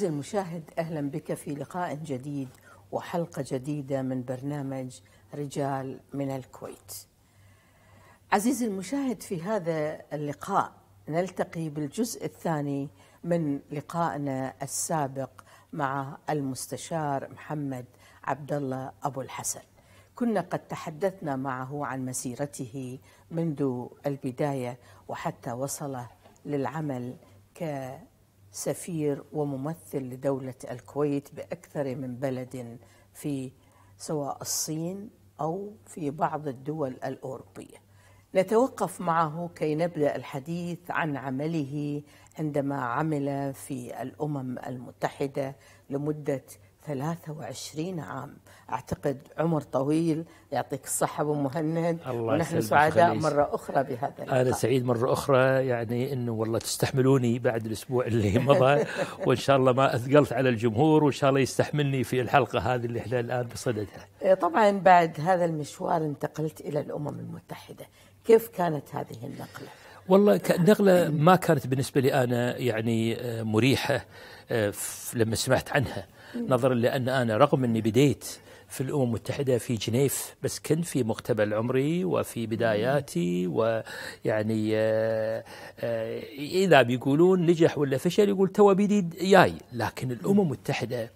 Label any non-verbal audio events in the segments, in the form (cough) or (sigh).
عزيزي المشاهد أهلا بك في لقاء جديد وحلقة جديدة من برنامج رجال من الكويت عزيزي المشاهد في هذا اللقاء نلتقي بالجزء الثاني من لقائنا السابق مع المستشار محمد عبد الله ابو الحسن. كنا قد تحدثنا معه عن مسيرته منذ البدايه وحتى وصل للعمل ك سفير وممثل لدولة الكويت بأكثر من بلد في سواء الصين أو في بعض الدول الأوروبية نتوقف معه كي نبدأ الحديث عن عمله عندما عمل في الأمم المتحدة لمدة 23 عام أعتقد عمر طويل يعطيك الصحة أبو مهند الله ونحن سعداء مرة أخرى بهذا اللقاء. أنا سعيد مرة أخرى يعني أنه والله تستحملوني بعد الأسبوع اللي (laughs) مضى وإن شاء الله ما أثقلت على الجمهور وإن شاء الله يستحملني في الحلقة هذه اللي إحنا الآن بصددها إيه، طبعا بعد هذا المشوار انتقلت إلى الأمم المتحدة كيف كانت هذه النقلة؟ والله النقلة ما كانت بالنسبة لي أنا يعني آه، مريحة آه، لما سمعت عنها نظرا لأن أنا رغم أني بديت في الأمم المتحدة في جنيف بس كنت في مقتبل عمري وفي بداياتي ويعني آه، آه، إذا بيقولون نجح ولا فشل يقول تو بيدي جاي لكن الأمم المتحدة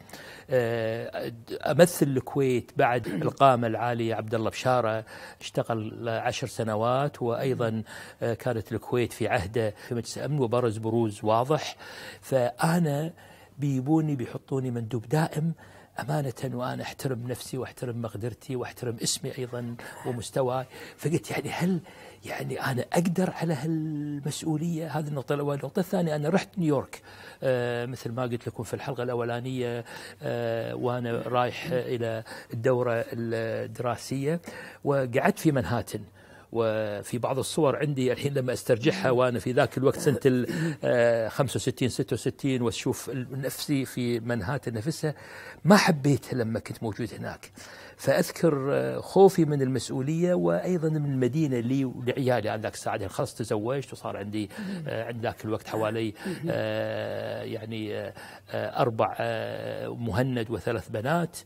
آه، امثل الكويت بعد القامه العاليه عبد الله بشاره اشتغل عشر سنوات وايضا كانت الكويت في عهده في مجلس الامن وبرز بروز واضح فانا بيبوني بيحطوني مندوب دائم أمانة وأنا أحترم نفسي وأحترم مقدرتي وأحترم اسمي أيضا ومستواي فقلت يعني هل يعني أنا أقدر على هالمسؤولية هذه النقطة الأولى النقطة الثانية أنا رحت نيويورك آه مثل ما قلت لكم في الحلقة الأولانية آه وأنا رايح إلى الدورة الدراسية وقعدت في منهاتن وفي بعض الصور عندي الحين لما استرجعها وانا في ذاك الوقت سنه ال 65 آه، 66 واشوف نفسي في منهاتن نفسها ما حبيتها لما كنت موجود هناك فأذكر آه، خوفي من المسؤولية وأيضا من المدينة لي ولعيالي على ذاك الساعة خلاص تزوجت وصار عندي آه، عند ذاك الوقت حوالي آه، يعني أربع مهند وثلاث بنات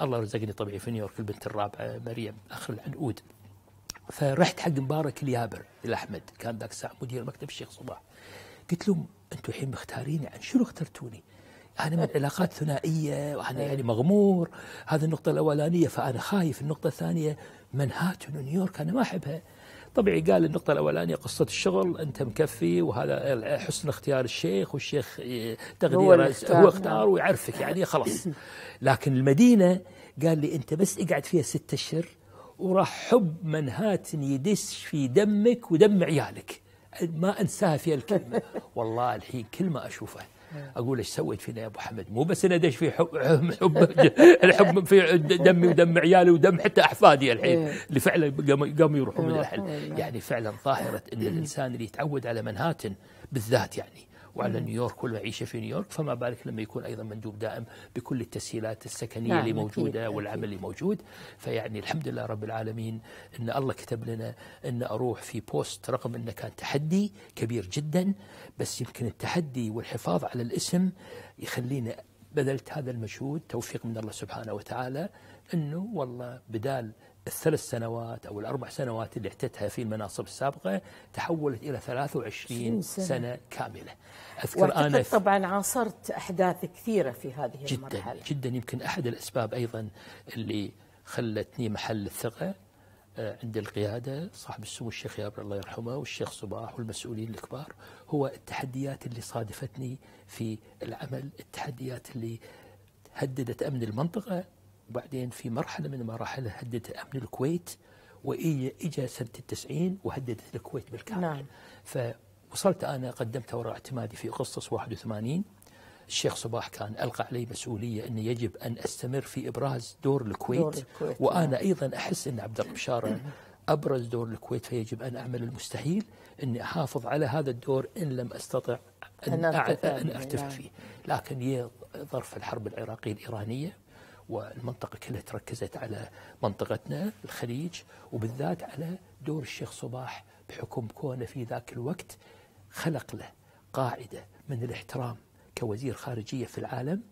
والله رزقني طبيعي في نيويورك البنت الرابعة مريم أخ العنقود فرحت حق مبارك اليابر الأحمد كان ذاك الساعة مدير مكتب الشيخ صباح قلت لهم أنتم الحين مختاريني عن شنو اخترتوني؟ أنا من علاقات ثنائية وأنا يعني مغمور هذه النقطة الأولانية فأنا خايف النقطة الثانية منهاتن ونيويورك أنا ما أحبها طبيعي قال النقطة الأولانية قصة الشغل أنت مكفي وهذا حسن اختيار الشيخ والشيخ تقديره هو, هو نعم. اختار ويعرفك يعني خلاص (coughs) لكن المدينة قال لي أنت بس اقعد فيها ستة أشهر وراح حب منهاتن يدش في دمك ودم عيالك ما أنساها في الكلمة (laughs) والله الحين كل ما أشوفه اقول ايش سويت فينا يا ابو حمد مو بس انا دش في حب حب (laughs) الحب في دمي ودم عيالي ودم حتى احفادي الحين اللي فعلا قاموا يروحوا من الحل يعني فعلا ظاهره ان الانسان اللي يتعود على منهاتن بالذات يعني وعلى نيويورك والمعيشة في نيويورك فما بالك لما يكون أيضا مندوب دائم بكل التسهيلات السكنية نعم اللي موجودة أكيد والعمل اللي موجود فيعني الحمد لله رب العالمين أن الله كتب لنا أن أروح في بوست رغم أنه كان تحدي كبير جدا بس يمكن التحدي والحفاظ على الاسم يخلينا بذلت هذا المجهود توفيق من الله سبحانه وتعالى أنه والله بدال الثلاث سنوات أو الأربع سنوات اللي اعتدتها في المناصب السابقة تحولت إلى 23 سنة, سنة كاملة أذكر أنا طبعا عاصرت أحداث كثيرة في هذه جدا المرحلة جدا يمكن أحد الأسباب أيضا اللي خلتني محل الثقة آه، عند القيادة صاحب السمو الشيخ جابر الله يرحمه والشيخ صباح والمسؤولين الكبار هو التحديات اللي صادفتني في العمل التحديات اللي هددت أمن المنطقة وبعدين في مرحلة من المراحل هدد أمن الكويت وإجا سنة التسعين وهددت الكويت بالكامل نعم. فوصلت أنا قدمت وراء اعتمادي في أغسطس 81 الشيخ صباح كان ألقى علي مسؤولية أن يجب أن أستمر في إبراز دور الكويت, دور الكويت نعم. وأنا نعم. أيضا أحس أن عبد الله بشارة أبرز دور الكويت فيجب أن أعمل المستحيل أني أحافظ على هذا الدور إن لم أستطع أن, أن أرتفع نعم. فيه لكن هي ظرف الحرب العراقية الإيرانية والمنطقة كلها تركزت على منطقتنا الخليج وبالذات على دور الشيخ صباح بحكم كونه في ذاك الوقت خلق له قاعدة من الاحترام كوزير خارجية في العالم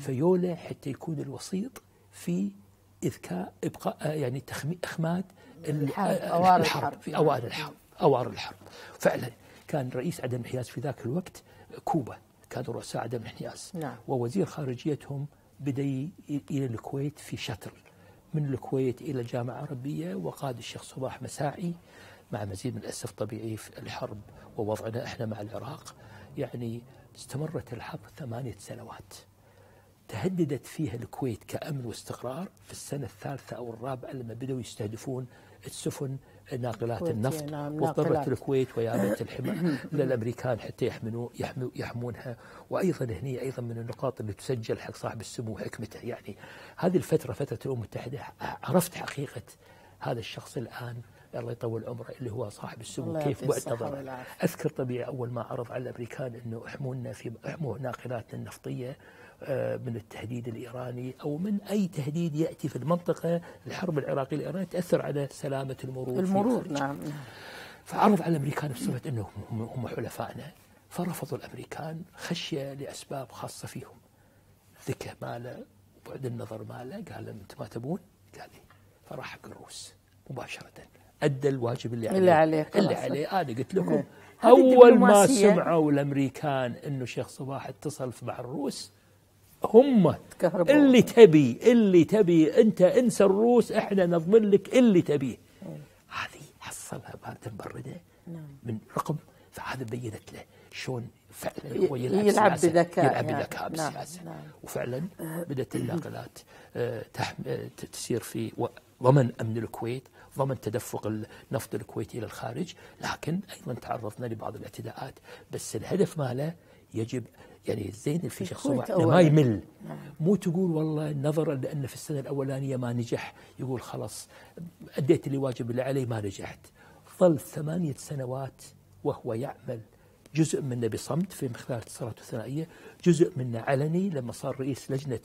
فيولى حتى يكون الوسيط في إذكاء إبقاء يعني إخماد آه، الحرب, الحرب في أوائل الحرب أوار الحرب فعلا كان رئيس عدم الانحياز في ذاك الوقت كوبا كان رؤساء عدم الانحياز نعم. ووزير خارجيتهم بدأ إلى الكويت في شتر من الكويت إلى جامعة عربية وقاد الشيخ صباح مساعي مع مزيد من الأسف طبيعي في الحرب ووضعنا إحنا مع العراق يعني استمرت الحرب ثمانية سنوات تهددت فيها الكويت كأمن واستقرار في السنة الثالثة أو الرابعة لما بدأوا يستهدفون السفن ناقلات النفط نعم واضطرت الكويت ويابت الحمى (laughs) للامريكان حتى يحمنوا يحمو يحمونها وايضا هني ايضا من النقاط اللي تسجل حق صاحب السمو حكمته يعني هذه الفتره فتره الامم المتحده عرفت حقيقه هذا الشخص الان الله يطول عمره اللي هو صاحب السمو كيف بعد نظره اذكر طبيعي اول ما عرض على الامريكان انه احمونا في احموا ناقلاتنا النفطيه آه، من التهديد الإيراني أو من أي تهديد يأتي في المنطقة الحرب العراقية الإيرانية تأثر على سلامة المرور المرور نعم،, نعم فعرض على الأمريكان بصفه أنهم هم حلفائنا فرفضوا الأمريكان خشية لأسباب خاصة فيهم ذكاء ماله وبعد النظر ماله قال انت ما تبون قال لي فراح حق الروس مباشرة أدى الواجب اللي عليه اللي عليه, اللي عليه أنا قلت لكم أول ما سمعوا الأمريكان أنه شيخ صباح اتصل مع الروس هم كهرباء. اللي تبي اللي تبي انت انسى الروس احنا نضمن لك اللي تبيه هذه حصلها بارده مبرده نعم. من رقم فهذا بينت له شلون فعلا هو يلعب, يلعب بذكاء يلعب يعني. بذكاء يعني بالسياسه نعم. وفعلا أه. بدات الناقلات أه، أه، تسير في ضمن امن الكويت ضمن تدفق النفط الكويتي الى الخارج لكن ايضا تعرضنا لبعض الاعتداءات بس الهدف ماله يجب يعني زين في شخص ما يمل نعم. مو تقول والله نظرا لأن في السنة الأولانية ما نجح يقول خلاص أديت اللي واجب اللي علي ما نجحت ظل ثمانية سنوات وهو يعمل جزء منه بصمت في مختار اتصالات الثنائيه، جزء منه علني لما صار رئيس لجنه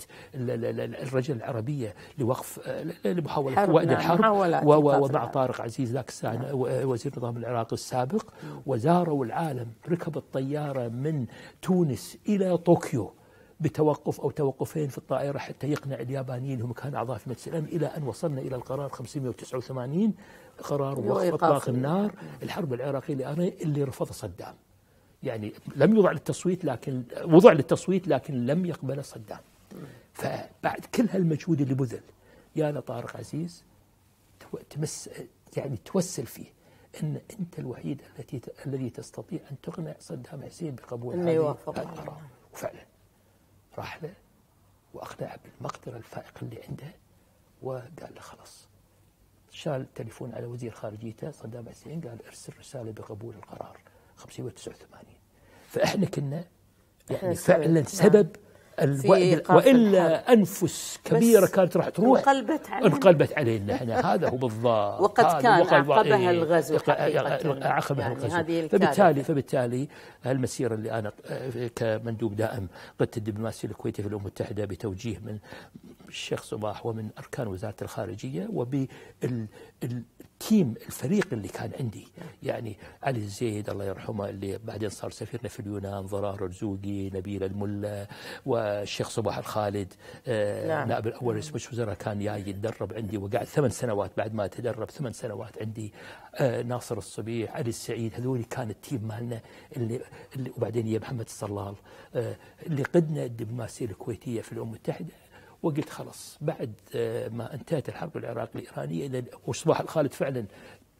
الرجل العربيه لوقف آه، لمحاوله وأد الحرب نعم، ومع طارق عزيز ذاك نعم. آه، وزير النظام العراقي السابق نعم. وزاروا العالم ركب الطياره من تونس الى طوكيو بتوقف أو توقفين في الطائرة حتى يقنع اليابانيين هم كانوا أعضاء في مجلس الأمن إلى أن وصلنا إلى القرار 589 قرار وقف إطلاق النار الحرب العراقية اللي رفض صدام يعني لم يوضع للتصويت لكن وضع للتصويت لكن لم يقبله صدام فبعد كل هالمجهود اللي بذل يا طارق عزيز تمس يعني توسل فيه ان انت الوحيد التي الذي تستطيع ان تقنع صدام حسين بقبول انه يوافق وفعلا راح له واقنعه بالمقدره الفائقه اللي عنده وقال له خلاص شال تليفون على وزير خارجيته صدام حسين قال ارسل رساله بقبول القرار 589 فإحنا كنا يعني فعلا سبب نعم. والا انفس كبيره كانت راح تروح انقلبت علينا انقلبت علينا احنا هذا هو بالضبط وقد كان عقبها إيه. الغزو عقبها يعني الغزو فبالتالي فبالتالي المسيره اللي انا آه، كمندوب دائم قدت الدبلوماسيه الكويتيه في الامم المتحده بتوجيه من الشيخ صباح ومن اركان وزاره الخارجيه وبال تيم الفريق اللي كان عندي يعني علي الزيد الله يرحمه اللي بعدين صار سفيرنا في اليونان ضرار رزوقي نبيل الملا والشيخ صباح الخالد آه، نعم. نائب الاول رئيس مجلس وزراء كان جاي يتدرب عندي وقعد ثمان سنوات بعد ما تدرب ثمان سنوات عندي آه، ناصر الصبيح علي السعيد هذول كان التيم مالنا اللي, اللي وبعدين يا محمد الصلال آه، اللي قدنا الدبلوماسيه الكويتيه في الامم المتحده وقلت خلاص بعد آه، ما انتهت الحرب العراقيه الإيرانية إذا وصباح الخالد فعلا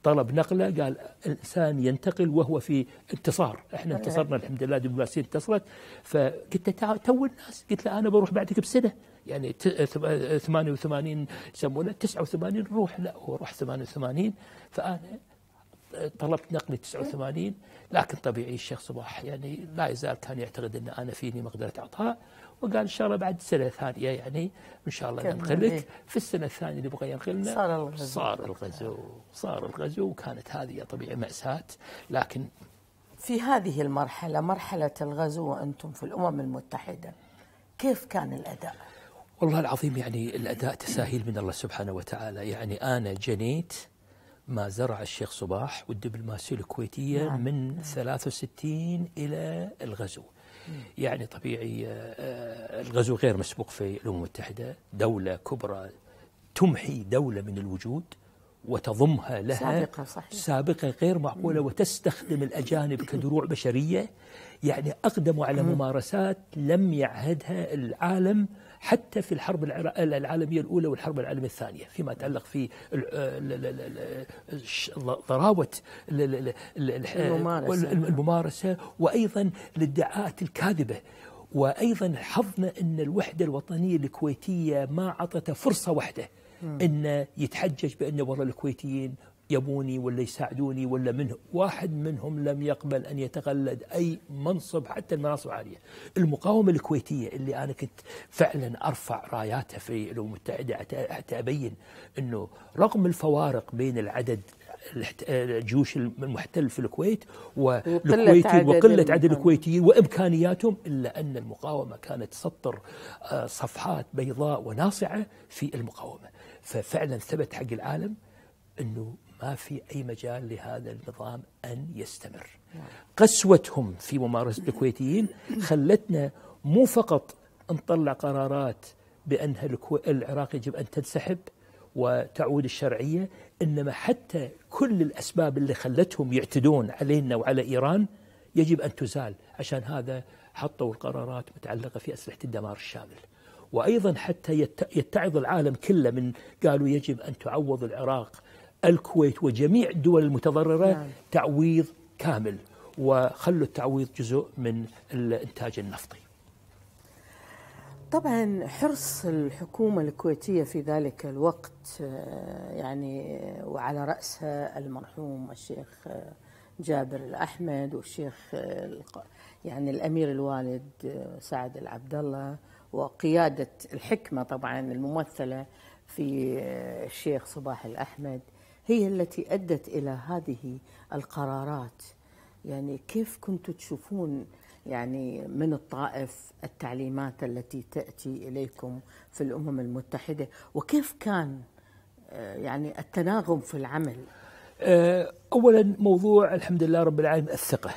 طلب نقلة قال الإنسان ينتقل وهو في انتصار احنا انتصرنا الحمد لله الدبلوماسية انتصرت فقلت تو الناس قلت له أنا بروح بعدك بسنة يعني 88 آه، آه، يسمونه 89 روح لا هو راح 88 فأنا طلبت نقلي 89 لكن طبيعي الشيخ صباح يعني لا يزال كان يعتقد أن أنا فيني مقدرة عطاء وقال ان شاء الله بعد سنه ثانيه يعني ان شاء الله ننقلك إيه. في السنه الثانيه اللي بغى ينقلنا صار الغزو صار الغزو صار الغزو وكانت هذه طبيعي ماساه لكن في هذه المرحله مرحله الغزو وانتم في الامم المتحده كيف كان الاداء؟ والله العظيم يعني الاداء تساهيل من الله سبحانه وتعالى يعني انا جنيت ما زرع الشيخ صباح والدبلوماسيه الكويتيه نعم. من 63 الى الغزو يعني طبيعي آه، آه، الغزو غير مسبوق في الأمم المتحدة دولة كبرى تمحي دولة من الوجود وتضمها لها سابقة, صحيح. سابقة غير معقولة وتستخدم الأجانب كدروع بشرية يعني أقدموا على ممارسات لم يعهدها العالم حتى في الحرب العالمية الأولى والحرب العالمية الثانية فيما يتعلق في ضراوة الممارسة وأيضا الادعاءات الكاذبة وأيضا حظنا أن الوحدة الوطنية الكويتية ما أعطته فرصة واحدة أن يتحجج بأنه والله الكويتيين يبوني ولا يساعدوني ولا منه واحد منهم لم يقبل أن يتقلد أي منصب حتى المناصب العالية المقاومة الكويتية اللي أنا كنت فعلا أرفع راياتها في الأمم المتحدة حتى أبين أنه رغم الفوارق بين العدد الجيوش المحتل في الكويت والكويتيين وقلة عدد الكويتيين وإمكانياتهم إلا أن المقاومة كانت تسطر آه، صفحات بيضاء وناصعة في المقاومة ففعلا ثبت حق العالم أنه ما في أي مجال لهذا النظام أن يستمر نعم. قسوتهم في ممارسة الكويتيين خلتنا مو فقط نطلع قرارات بأن العراق يجب أن تنسحب وتعود الشرعية إنما حتى كل الأسباب اللي خلتهم يعتدون علينا وعلى إيران يجب أن تزال عشان هذا حطوا القرارات متعلقة في أسلحة الدمار الشامل وأيضا حتى يتعظ العالم كله من قالوا يجب أن تعوض العراق الكويت وجميع الدول المتضررة نعم. تعويض كامل وخلوا التعويض جزء من الإنتاج النفطي طبعا حرص الحكومة الكويتية في ذلك الوقت آه، يعني وعلى رأسها المرحوم الشيخ آه، جابر الأحمد والشيخ آه، يعني الأمير الوالد سعد العبد الله وقيادة الحكمة طبعا الممثلة في الشيخ صباح الأحمد هي التي أدت إلى هذه القرارات يعني كيف كنتوا تشوفون يعني من الطائف التعليمات التي تأتي إليكم في الأمم المتحدة وكيف كان آه، يعني التناغم في العمل آه، أولا موضوع الحمد لله رب العالمين الثقة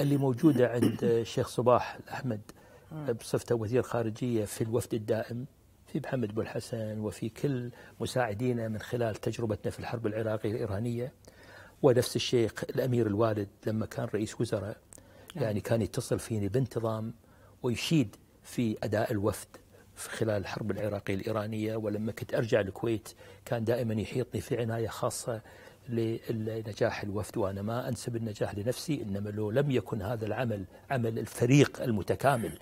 اللي موجودة عند الشيخ آه، صباح الأحمد بصفته وزير خارجية في الوفد الدائم في محمد بو الحسن وفي كل مساعدينا من خلال تجربتنا في الحرب العراقية الإيرانية ونفس الشيخ الأمير الوالد لما كان رئيس وزراء نعم. يعني كان يتصل فيني بانتظام ويشيد في أداء الوفد في خلال الحرب العراقية الإيرانية ولما كنت أرجع الكويت كان دائما يحيطني في عناية خاصة لنجاح الوفد وأنا ما أنسب النجاح لنفسي إنما لو لم يكن هذا العمل عمل الفريق المتكامل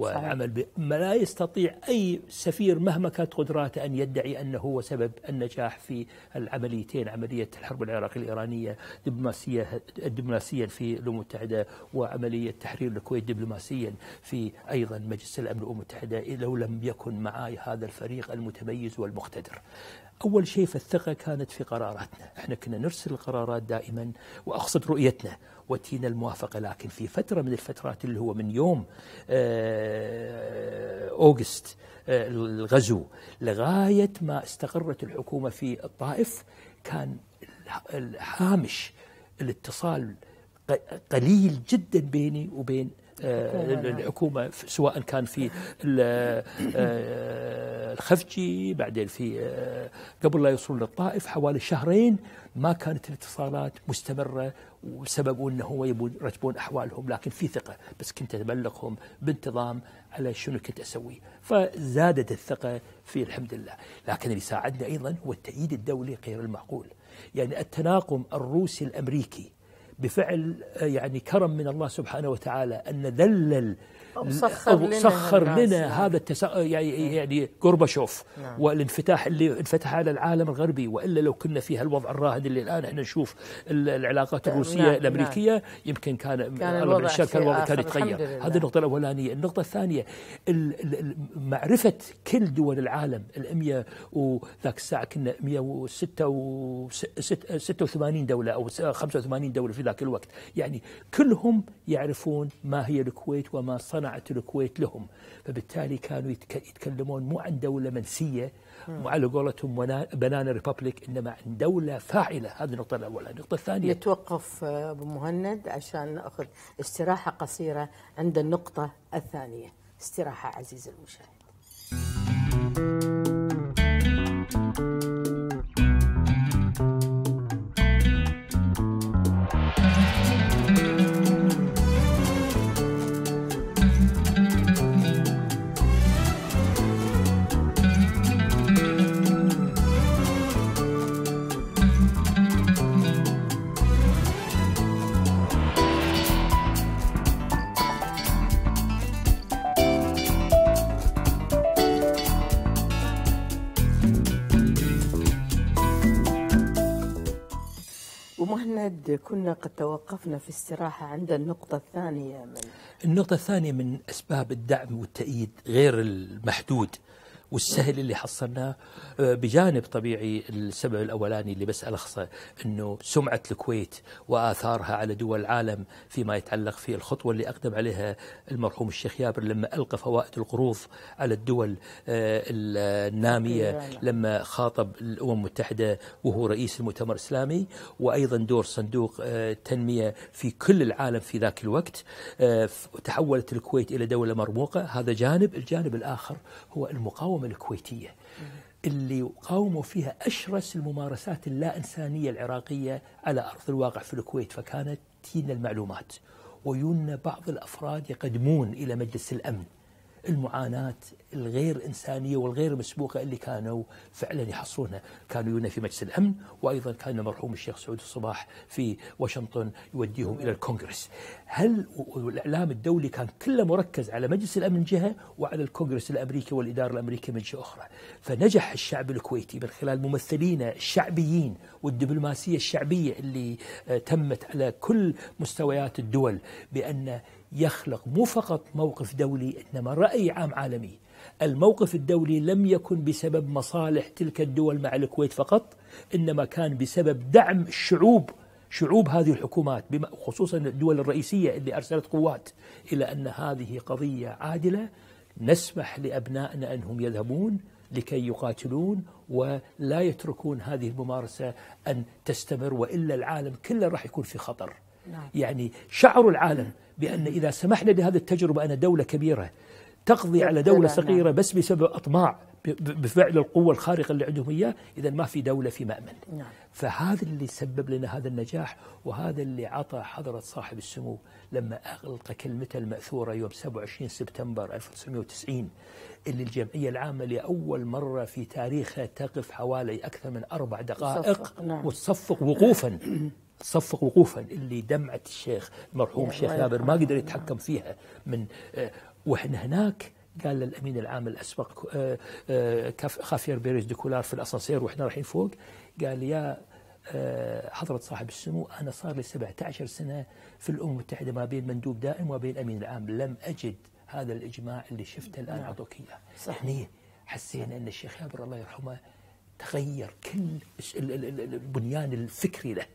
والعمل صحيح. ما لا يستطيع أي سفير مهما كانت قدراته أن يدعي أنه هو سبب النجاح في العمليتين عملية الحرب العراقية الإيرانية دبلوماسية دبلوماسيا في الأمم المتحدة وعملية تحرير الكويت دبلوماسيا في أيضا مجلس الأمن الأمم المتحدة لو لم يكن معاي هذا الفريق المتميز والمقتدر أول شيء فالثقة كانت في قراراتنا إحنا كنا نرسل القرارات دائما وأقصد رؤيتنا وتينا الموافقة لكن في فترة من الفترات اللي هو من يوم آه، أوغست آه، الغزو لغاية ما استقرت الحكومة في الطائف كان هامش الاتصال قليل جدا بيني وبين نعم. الحكومه سواء كان في آه، آه، الخفجي بعدين في آه، قبل لا يوصلون للطائف حوالي شهرين ما كانت الاتصالات مستمره وسببوا انه هو يبون يرتبون احوالهم لكن في ثقه بس كنت ابلغهم بانتظام على شنو كنت اسوي فزادت الثقه في الحمد لله لكن اللي ساعدنا ايضا هو التأييد الدولي غير المعقول يعني التناقم الروسي الامريكي بفعل آه، يعني كرم من الله سبحانه وتعالى أن ذلل سخر لنا, سخر لنا نعم. هذا التسا... آه، يعني, نعم. يعني غورباشوف نعم. والانفتاح اللي انفتح على العالم الغربي والا لو كنا في هالوضع الراهن اللي الان احنا نشوف العلاقات نعم، الروسيه نعم. الامريكيه نعم. يمكن كان, كان الوضع كان الوضع كان يتغير هذه النقطه الاولانيه النقطه الثانيه معرفه كل دول العالم ال 100 وذاك الساعه كنا 186 دوله او 85 دوله في ذاك الوقت يعني كلهم يعرفون ما هي الكويت وما صار صنعت الكويت لهم فبالتالي كانوا يتكلمون مو عن دولة منسية مو على قولتهم بنانا ريبابليك إنما عن دولة فاعلة هذه النقطة الأولى النقطة الثانية يتوقف آه، أبو مهند عشان نأخذ استراحة قصيرة عند النقطة الثانية استراحة عزيز المشاهد مهند كنا قد توقفنا في استراحة عند النقطة الثانية من النقطة الثانية من أسباب الدعم والتأييد غير المحدود والسهل اللي حصلناه آه، بجانب طبيعي السبب الاولاني اللي بس الخصه انه سمعه الكويت واثارها على دول العالم فيما يتعلق في الخطوه اللي اقدم عليها المرحوم الشيخ يابر لما القى فوائد القروض على الدول آه، الناميه لما خاطب الامم المتحده وهو رئيس المؤتمر الاسلامي وايضا دور صندوق التنميه آه، في كل العالم في ذاك الوقت تحولت الكويت الى دوله مرموقه هذا جانب الجانب الاخر هو المقاومه الحكومة الكويتية اللي قاوموا فيها أشرس الممارسات اللا إنسانية العراقية على أرض الواقع في الكويت فكانت تينا المعلومات ويونا بعض الأفراد يقدمون إلى مجلس الأمن المعاناة الغير إنسانية والغير مسبوقة اللي كانوا فعلا يحصلونها كانوا يونا في مجلس الأمن وأيضا كان مرحوم الشيخ سعود الصباح في واشنطن يوديهم إلى الكونغرس هل الإعلام الدولي كان كله مركز على مجلس الأمن من جهة وعلى الكونغرس الأمريكي والإدارة الأمريكية من جهة أخرى فنجح الشعب الكويتي من خلال ممثلين الشعبيين والدبلوماسية الشعبية اللي آه، تمت على كل مستويات الدول بأن يخلق مو فقط موقف دولي إنما رأي عام عالمي الموقف الدولي لم يكن بسبب مصالح تلك الدول مع الكويت فقط إنما كان بسبب دعم الشعوب شعوب هذه الحكومات خصوصا الدول الرئيسية اللي أرسلت قوات إلى أن هذه قضية عادلة نسمح لأبنائنا أنهم يذهبون لكي يقاتلون ولا يتركون هذه الممارسة أن تستمر وإلا العالم كله راح يكون في خطر نعم. يعني شعر العالم بأن إذا سمحنا لهذه التجربة أن دولة كبيرة تقضي على دولة نعم. صغيرة بس بسبب أطماع بفعل القوة الخارقة اللي عندهم إياه إذا ما في دولة في مأمن نعم. فهذا اللي سبب لنا هذا النجاح وهذا اللي عطى حضرة صاحب السمو لما أغلق كلمته المأثورة يوم 27 سبتمبر 1990 اللي الجمعية العامة لأول مرة في تاريخها تقف حوالي أكثر من أربع دقائق نعم. وتصفق وقوفا تصفق وقوفا اللي دمعة الشيخ المرحوم الشيخ جابر ما قدر يتحكم فيها من آه، واحنا هناك قال للامين العام الاسبق آه، آه، خافير بيريز ديكولار في الاسانسير واحنا رايحين فوق قال يا حضرة صاحب السمو أنا صار لي 17 سنة في الأمم المتحدة ما بين مندوب دائم وبين أمين العام لم أجد هذا الإجماع اللي شفته الآن أعطوك نعم. إياه يعني حسينا أن الشيخ جابر الله يرحمه تغير كل البنيان الفكري له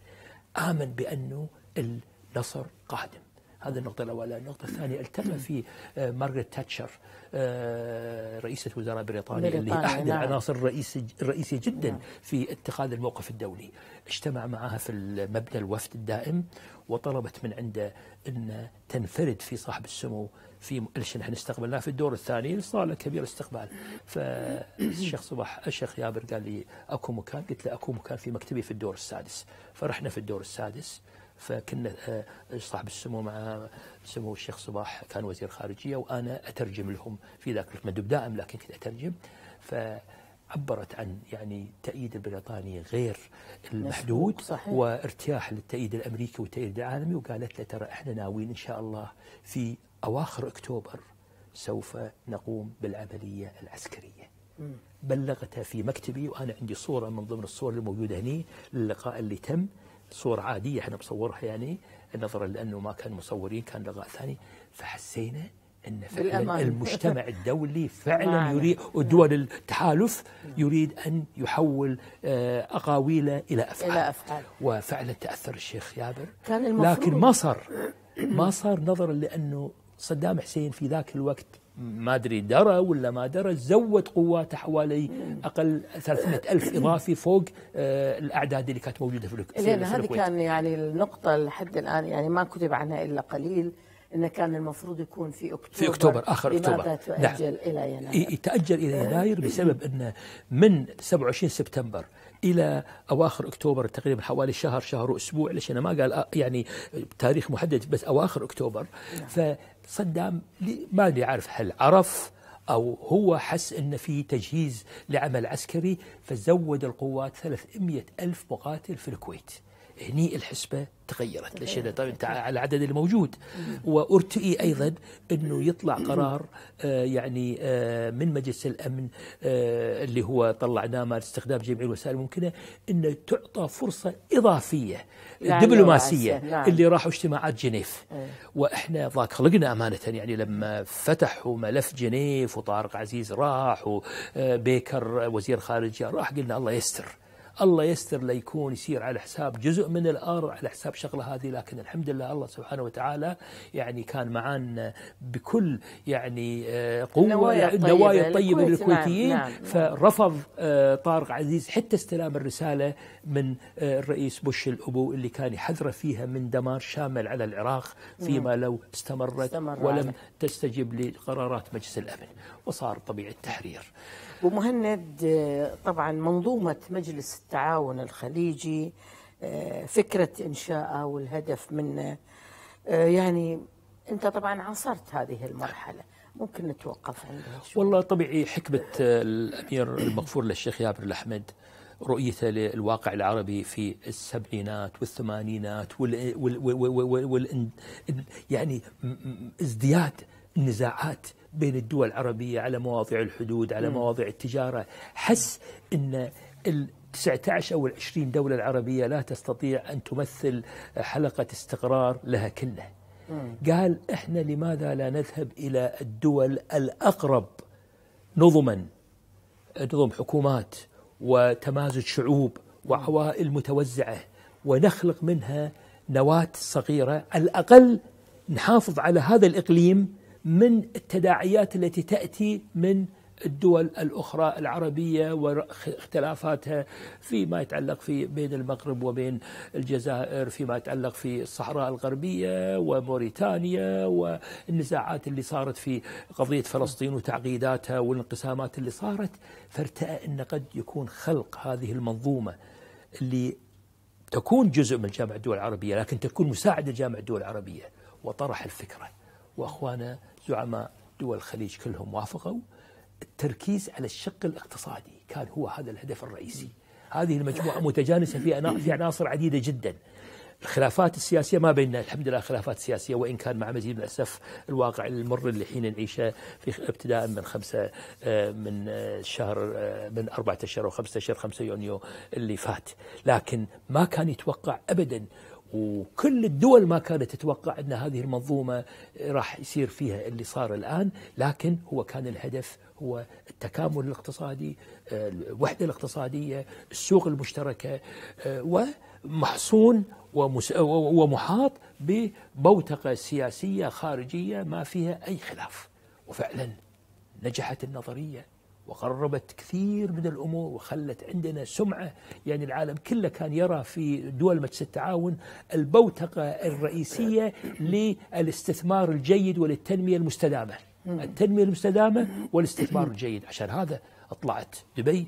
آمن بأنه النصر قادم هذه النقطة الأولى، النقطة الثانية التقى في آه، مارغريت تاتشر آه، رئيسة وزراء بريطانيا اللي هي أحد نعم. العناصر الرئيسية جدا نعم. في اتخاذ الموقف الدولي، اجتمع معها في المبنى الوفد الدائم وطلبت من عنده أن تنفرد في صاحب السمو في الشن احنا استقبلناه في الدور الثاني صار له كبير استقبال فالشيخ صباح الشيخ يابر قال لي اكو مكان قلت له اكو مكان في مكتبي في الدور السادس فرحنا في الدور السادس فكنا آه، صاحب السمو مع سمو الشيخ صباح كان وزير خارجيه وانا اترجم لهم في ذاك الوقت مندوب دائم لكن كنت اترجم ف عبرت عن يعني التأييد البريطاني غير المحدود صحيح. وارتياح للتأييد الأمريكي والتأييد العالمي وقالت له ترى احنا ناويين إن شاء الله في أواخر أكتوبر سوف نقوم بالعملية العسكرية بلغتها في مكتبي وأنا عندي صورة من ضمن الصور الموجودة هني للقاء اللي تم صورة عادية احنا بصورها يعني نظرا لأنه ما كان مصورين كان لقاء ثاني فحسينا أن فعلا المجتمع (laughs) الدولي فعلا يريد ودول التحالف يريد أن يحول آه، أقاويله إلى أفعال, إلى أفعال. وفعلا تأثر الشيخ يابر كان لكن ما صار ما صار نظرا لأنه صدام حسين في ذاك الوقت ما أدري درى ولا ما درى زود قواته حوالي أقل 300 ألف إضافي فوق آه، الأعداد اللي كانت موجودة في, الوقت الكويت هذه كان يعني النقطة لحد الآن يعني ما كتب عنها إلا قليل انه كان المفروض يكون في اكتوبر في اكتوبر اخر اكتوبر تؤجل نعم. الى يناير تاجل الى يناير بسبب انه من 27 سبتمبر الى اواخر اكتوبر تقريبا حوالي شهر شهر واسبوع ليش انا ما قال آه، يعني تاريخ محدد بس اواخر اكتوبر نعم. صدام ما ادري عارف هل عرف أو هو حس أن في تجهيز لعمل عسكري فزود القوات 300 ألف مقاتل في الكويت هني الحسبة تغيرت طيب انت على العدد الموجود وارتئي أيضا أنه يطلع قرار آه، يعني آه، من مجلس الأمن آه، اللي هو طلعناه مال استخدام جميع الوسائل الممكنة أنه تعطى فرصة إضافية دبلوماسية نعم. اللي راحوا اجتماعات جنيف إيه. وإحنا ضاق خلقنا أمانة يعني لما فتحوا ملف جنيف وطارق عزيز راح وبيكر وزير خارجية راح قلنا الله يستر الله يستر ليكون يصير على حساب جزء من الارض على حساب شغله هذه لكن الحمد لله الله سبحانه وتعالى يعني كان معانا بكل يعني آه، قوه نوايا يعني الطيبه, الطيبة نعم، للكويتيين نعم. فرفض آه، طارق عزيز حتى استلام الرساله من آه، الرئيس بوش الابو اللي كان يحذره فيها من دمار شامل على العراق فيما نعم. لو استمرت استمر ولم تستجب لقرارات مجلس الامن وصار طبيعه التحرير ومهند آه، طبعا منظومة مجلس التعاون الخليجي آه، فكرة إنشائه والهدف منه آه، يعني أنت طبعا عاصرت هذه المرحلة ممكن نتوقف عندها شوي. والله طبيعي حكمة الأمير المغفور للشيخ يابر الأحمد رؤيته للواقع العربي في السبعينات والثمانينات وال, وال, وال, وال يعني ازدياد النزاعات بين الدول العربية على مواضيع الحدود على مواضيع التجارة حس أن ال 19 أو العشرين دولة العربية لا تستطيع أن تمثل حلقة استقرار لها كلها قال إحنا لماذا لا نذهب إلى الدول الأقرب نظما نظم حكومات وتمازج شعوب وعوائل متوزعة ونخلق منها نواة صغيرة على الأقل نحافظ على هذا الإقليم من التداعيات التي تأتي من الدول الأخرى العربية واختلافاتها فيما يتعلق في بين المغرب وبين الجزائر فيما يتعلق في الصحراء الغربية وموريتانيا والنزاعات اللي صارت في قضية فلسطين وتعقيداتها والانقسامات اللي صارت فارتأى أن قد يكون خلق هذه المنظومة اللي تكون جزء من جامعة الدول العربية لكن تكون مساعدة جامعة الدول العربية وطرح الفكرة وأخوانا زعماء دول الخليج كلهم وافقوا التركيز على الشق الاقتصادي كان هو هذا الهدف الرئيسي هذه المجموعة متجانسة في عناصر عديدة جدا الخلافات السياسية ما بيننا الحمد لله خلافات سياسية وإن كان مع مزيد من الأسف الواقع المر اللي حين نعيشه في ابتداء من خمسة آه، من آه، شهر آه، من أربعة أشهر وخمسة أشهر خمسة يونيو اللي فات لكن ما كان يتوقع أبدا وكل الدول ما كانت تتوقع أن هذه المنظومة راح يصير فيها اللي صار الآن لكن هو كان الهدف هو التكامل الاقتصادي الوحدة الاقتصادية السوق المشتركة ومحصون ومحاط ببوتقة سياسية خارجية ما فيها أي خلاف وفعلا نجحت النظرية وقربت كثير من الأمور وخلت عندنا سمعة يعني العالم كله كان يرى في دول مجلس التعاون البوتقة الرئيسية للاستثمار الجيد وللتنمية المستدامة التنمية المستدامة والاستثمار الجيد عشان هذا طلعت دبي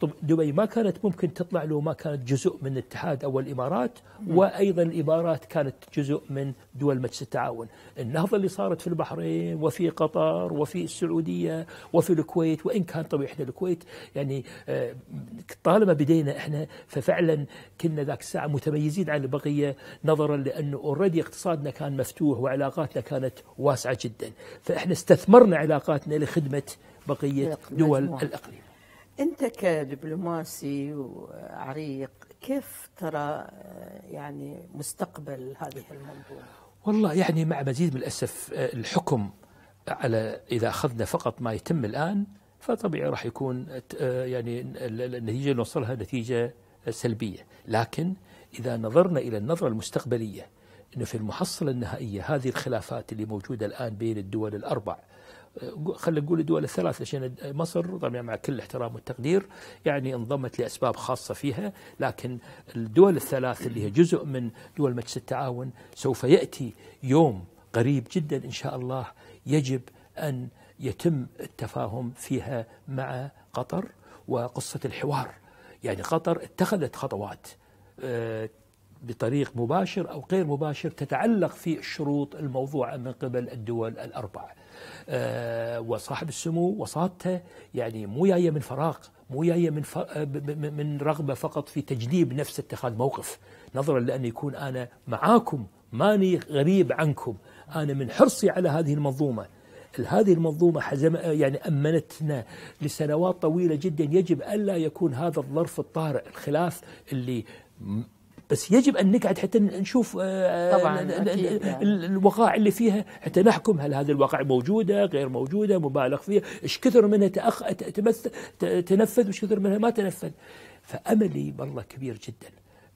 طب دبي ما كانت ممكن تطلع لو ما كانت جزء من الاتحاد او الامارات وايضا الامارات كانت جزء من دول مجلس التعاون، النهضه اللي صارت في البحرين وفي قطر وفي السعوديه وفي الكويت وان كان طبعا احنا الكويت يعني آه، طالما بدينا احنا ففعلا كنا ذاك الساعه متميزين عن البقيه نظرا لانه اوريدي اقتصادنا كان مفتوح وعلاقاتنا كانت واسعه جدا، فاحنا استثمرنا علاقاتنا لخدمه بقيه دول الاقليم. أنت كدبلوماسي وعريق كيف ترى آه، يعني مستقبل هذه المنظومة؟ والله يعني مع مزيد من الأسف آه، الحكم على إذا أخذنا فقط ما يتم الآن فطبيعي راح يكون آه، يعني النتيجة اللي نوصلها نتيجة سلبية لكن إذا نظرنا إلى النظرة المستقبلية أنه في المحصلة النهائية هذه الخلافات اللي موجودة الآن بين الدول الأربع أه، خلينا نقول الدول الثلاث عشان مصر طبعا مع كل الاحترام والتقدير يعني انضمت لاسباب خاصه فيها لكن الدول الثلاث اللي هي جزء من دول مجلس التعاون سوف ياتي يوم قريب جدا ان شاء الله يجب ان يتم التفاهم فيها مع قطر وقصه الحوار يعني قطر اتخذت خطوات أه، بطريق مباشر او غير مباشر تتعلق في الشروط الموضوعه من قبل الدول الاربعه آه، وصاحب السمو وصادته يعني مو جايه من فراغ مو جايه من آه، من رغبه فقط في تجديب نفس اتخاذ موقف نظرا لان يكون انا معاكم ماني غريب عنكم انا من حرصي على هذه المنظومه هذه المنظومة حزم آه، يعني أمنتنا لسنوات طويلة جدا يجب ألا يكون هذا الظرف الطارئ الخلاف اللي بس يجب ان نقعد حتى نشوف آه، طبعا نعم. الوقائع اللي فيها حتى نحكم هل هذه الوقائع موجوده غير موجوده مبالغ فيها ايش كثر منها تأخ... تمث... تنفذ وايش كثر منها ما تنفذ فاملي والله كبير جدا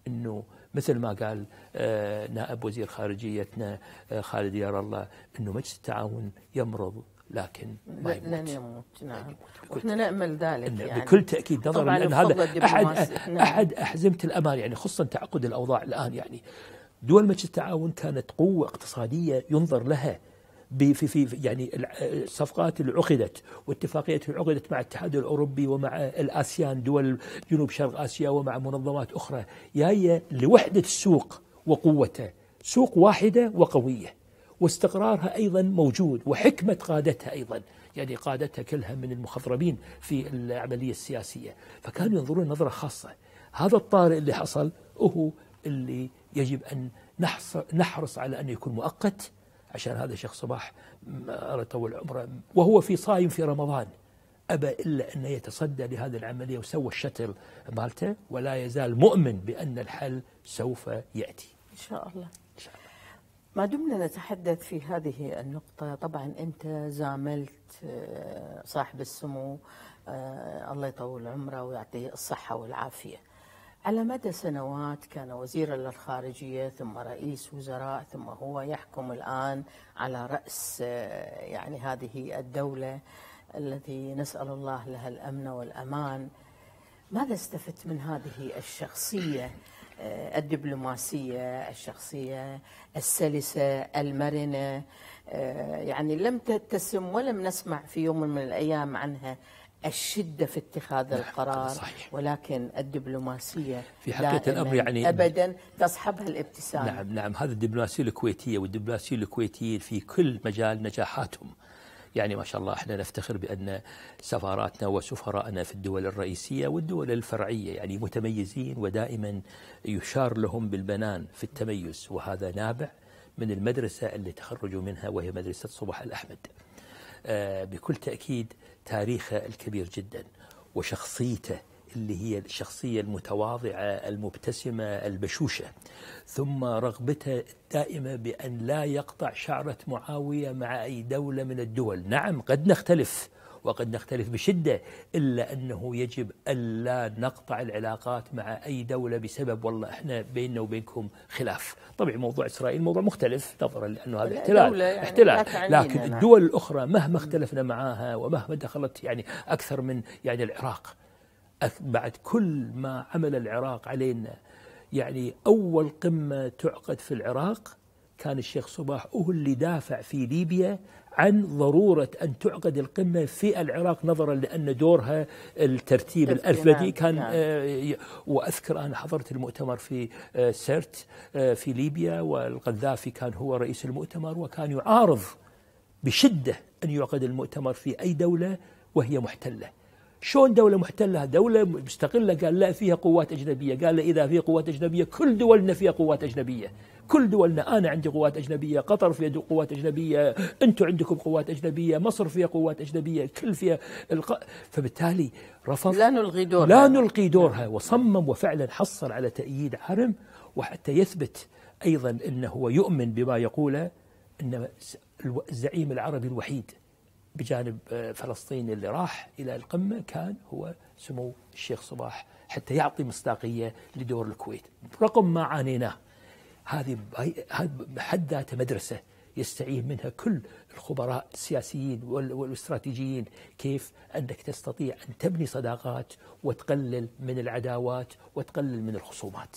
انه مثل ما قال آه، نائب وزير خارجيتنا آه، خالد يار الله انه مجلس التعاون يمرض لكن ما يموت لن نعم. يموت نعم ونحن نامل ذلك يعني بكل تاكيد نظرا لان هذا احد نعم. احد احزمه الامان يعني خصوصا تعقد الاوضاع الان يعني دول مجلس التعاون كانت قوه اقتصاديه ينظر لها في في يعني الصفقات اللي عقدت واتفاقيات اللي عقدت مع الاتحاد الاوروبي ومع الاسيان دول جنوب شرق اسيا ومع منظمات اخرى جايه لوحده السوق وقوته سوق واحده وقويه واستقرارها أيضا موجود وحكمة قادتها أيضا يعني قادتها كلها من المخضرمين في العملية السياسية فكانوا ينظرون نظرة خاصة هذا الطارئ اللي حصل هو اللي يجب أن نحرص على أن يكون مؤقت عشان هذا الشيخ صباح الله يطول عمره وهو في صايم في رمضان أبى إلا أن يتصدى لهذه العملية وسوى الشتل مالته ولا يزال مؤمن بأن الحل سوف يأتي إن شاء الله ما دمنا نتحدث في هذه النقطة طبعا أنت زاملت آه، صاحب السمو آه، الله يطول عمره ويعطيه الصحة والعافية على مدى سنوات كان وزيرا للخارجية ثم رئيس وزراء ثم هو يحكم الآن على رأس آه، يعني هذه الدولة التي نسأل الله لها الأمن والأمان ماذا استفدت من هذه الشخصية آه، الدبلوماسية الشخصية السلسة المرنة آه، يعني لم تتسم ولم نسمع في يوم من الأيام عنها الشده في اتخاذ نعم، القرار صحيح. ولكن الدبلوماسيه في حقيقه الامر يعني ابدا تصحبها الابتسامه نعم نعم هذه الدبلوماسيه الكويتيه والدبلوماسيه الكويتيين في كل مجال نجاحاتهم يعني ما شاء الله احنا نفتخر بأن سفاراتنا وسفراءنا في الدول الرئيسية والدول الفرعية يعني متميزين ودائما يشار لهم بالبنان في التميز وهذا نابع من المدرسة اللي تخرجوا منها وهي مدرسة صباح الأحمد آه، بكل تأكيد تاريخه الكبير جدا وشخصيته اللي هي الشخصية المتواضعة المبتسمة البشوشة ثم رغبته الدائمة بأن لا يقطع شعرة معاوية مع أي دولة من الدول نعم قد نختلف وقد نختلف بشدة إلا أنه يجب ألا نقطع العلاقات مع أي دولة بسبب والله إحنا بيننا وبينكم خلاف طبعا موضوع إسرائيل موضوع مختلف نظرا لأنه هذا احتلال يعني احتلال لكن الدول الأخرى مهما اختلفنا معها ومهما دخلت يعني أكثر من يعني العراق بعد كل ما عمل العراق علينا يعني أول قمة تعقد في العراق كان الشيخ صباح هو اللي دافع في ليبيا عن ضرورة أن تعقد القمة في العراق نظرا لأن دورها الترتيب الألفبي كان نعم. آه، وأذكر أنا حضرت المؤتمر في آه، سيرت آه، في ليبيا والقذافي كان هو رئيس المؤتمر وكان يعارض بشدة أن يعقد المؤتمر في أي دولة وهي محتلة شلون دولة محتلة دولة مستقلة قال لا فيها قوات أجنبية قال لا إذا فيها قوات أجنبية كل دولنا فيها قوات أجنبية كل دولنا أنا عندي قوات أجنبية قطر فيها قوات أجنبية أنتم عندكم قوات أجنبية مصر فيها قوات أجنبية كل فيها الق... فبالتالي رفض لا نلغي دورها لا نلقي دورها وصمم وفعلا حصل على تأييد عارم وحتى يثبت أيضا أنه هو يؤمن بما يقوله أن الزعيم العربي الوحيد بجانب آه، فلسطين اللي راح إلى القمة كان هو سمو الشيخ صباح حتى يعطي مصداقية لدور الكويت رقم ما عانيناه هذه بحد ذاته مدرسة يستعين منها كل الخبراء السياسيين والاستراتيجيين كيف أنك تستطيع أن تبني صداقات وتقلل من العداوات وتقلل من الخصومات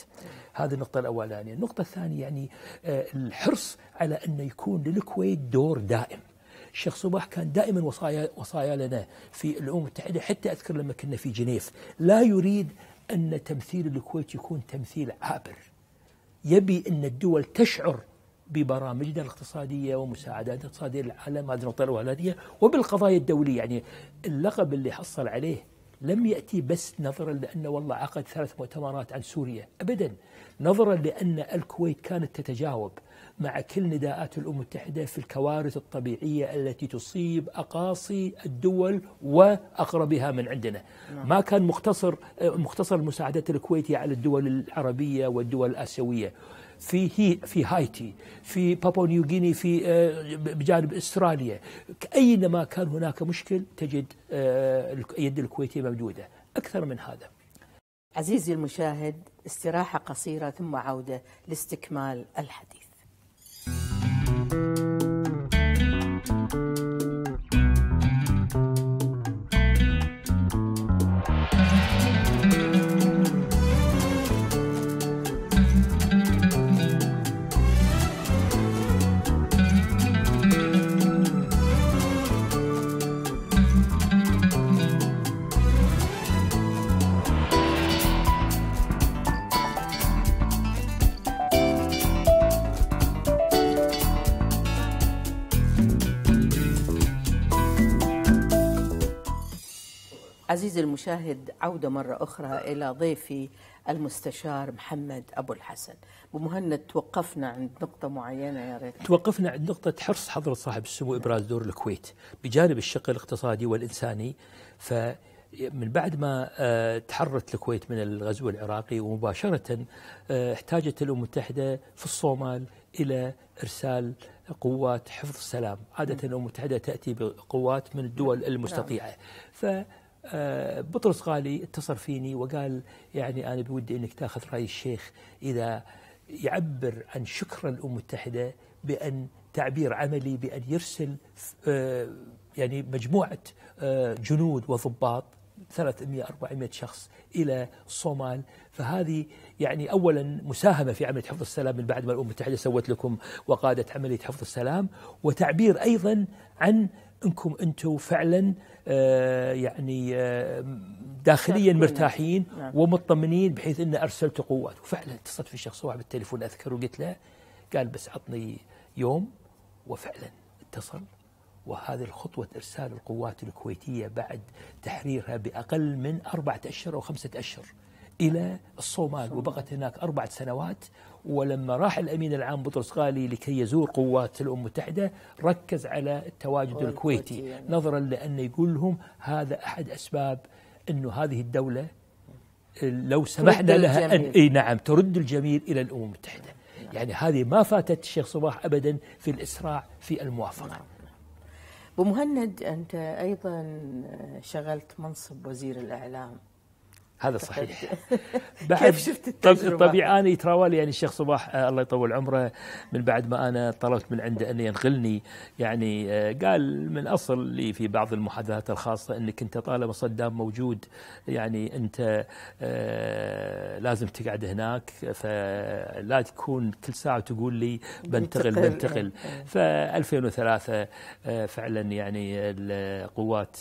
هذه النقطة الأولانية النقطة الثانية يعني آه، الحرص على أن يكون للكويت دور دائم الشيخ صباح كان دائما وصايا وصايا لنا في الامم المتحده حتى اذكر لما كنا في جنيف لا يريد ان تمثيل الكويت يكون تمثيل عابر يبي ان الدول تشعر ببرامجنا الاقتصادية ومساعدات اقتصادية للعالم هذه النقطة الأولانية وبالقضايا الدولية يعني اللقب اللي حصل عليه لم يأتي بس نظرا لأنه والله عقد ثلاث مؤتمرات عن سوريا أبدا نظرا لأن الكويت كانت تتجاوب مع كل نداءات الأمم المتحدة في الكوارث الطبيعية التي تصيب أقاصي الدول وأقربها من عندنا نعم. ما كان مختصر مختصر المساعدات الكويتية على الدول العربية والدول الآسيوية في هي في هايتي في بابو جيني في آه، بجانب استراليا اينما كان هناك مشكل تجد آه، اليد الكويتيه موجوده اكثر من هذا عزيزي المشاهد استراحه قصيره ثم عوده لاستكمال الحديث you عزيزي المشاهد عودة مرة أخرى إلى ضيفي المستشار محمد أبو الحسن بمهند توقفنا عند نقطة معينة يا ريت توقفنا عند نقطة حرص حضرة صاحب السمو إبراز دور الكويت بجانب الشق الاقتصادي والإنساني ف من بعد ما آه، تحررت الكويت من الغزو العراقي ومباشرة آه، احتاجت الأمم المتحدة في الصومال إلى إرسال قوات حفظ السلام عادة الأمم المتحدة تأتي بقوات من الدول نعم. المستطيعة ف آه، بطرس غالي اتصل فيني وقال يعني أنا بودي أنك تأخذ رأي الشيخ إذا يعبر عن شكر الأمم المتحدة بأن تعبير عملي بأن يرسل آه، يعني مجموعة آه، جنود وضباط 300 400 شخص الى الصومال فهذه يعني اولا مساهمه في عمليه حفظ السلام من بعد ما الامم المتحده سوت لكم وقادت عمليه حفظ السلام وتعبير ايضا عن انكم انتم فعلا آه، يعني آه، داخليا مرتاحين نعم. نعم. ومطمنين بحيث ان ارسلت قوات وفعلا اتصلت في شخص واحد بالتليفون اذكر وقلت له قال بس عطني يوم وفعلا اتصل وهذه الخطوة إرسال القوات الكويتية بعد تحريرها بأقل من أربعة أشهر أو خمسة أشهر إلى الصومال وبقت هناك اربع سنوات ولما راح الأمين العام بطرس غالي لكي يزور قوات الأمم المتحدة ركز على التواجد الكويتي يعني. نظرا لأن يقول لهم هذا أحد أسباب أنه هذه الدولة لو سمحنا لها أن اي نعم ترد الجميل إلى الأمم المتحدة نعم. يعني هذه ما فاتت الشيخ صباح أبدا في الإسراع في الموافقة نعم، نعم. أبو مهند أنت أيضا آه، شغلت منصب وزير الإعلام هذا صحيح (laughs) بعد كيف شفت التجربة؟ طبيعي أنا يتراوالي يعني الشيخ صباح آه الله يطول عمره من بعد ما أنا طلبت من عنده أنه ينقلني يعني آه قال من أصل لي في بعض المحادثات الخاصة أنك أنت طالما صدام موجود يعني أنت آه لازم تقعد هناك فلا تكون كل ساعة تقول لي بنتقل بنتقل آه، آه. ف 2003 آه، فعلا يعني القوات